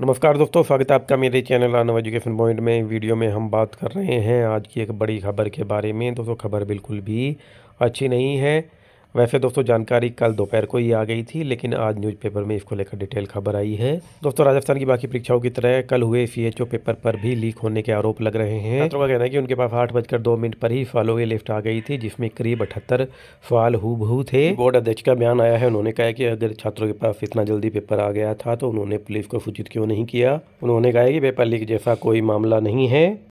नमस्कार दोस्तों स्वागत है आपका मेरे चैनल आनव एजुकेशन पॉइंट में वीडियो में हम बात कर रहे हैं आज की एक बड़ी खबर के बारे में दोस्तों खबर बिल्कुल भी अच्छी नहीं है वैसे दोस्तों जानकारी कल दोपहर को ही आ गई थी लेकिन आज न्यूज़पेपर में इसको लेकर डिटेल खबर आई है दोस्तों राजस्थान की बाकी परीक्षाओं की तरह कल हुए सीएचओ पेपर पर भी लीक होने के आरोप लग रहे हैं छात्रों का कहना है कि उनके पास आठ बजकर दो मिनट पर ही सवालों की लिस्ट आ गई थी जिसमें करीब अठहत्तर सवाल हु थे बोर्ड अध्यक्ष का बयान आया है उन्होंने कहा कि अगर छात्रों के पास इतना जल्दी पेपर आ गया था तो उन्होंने पुलिस को सूचित क्यों नहीं किया उन्होंने कहा कि पेपर लीक जैसा कोई मामला नहीं है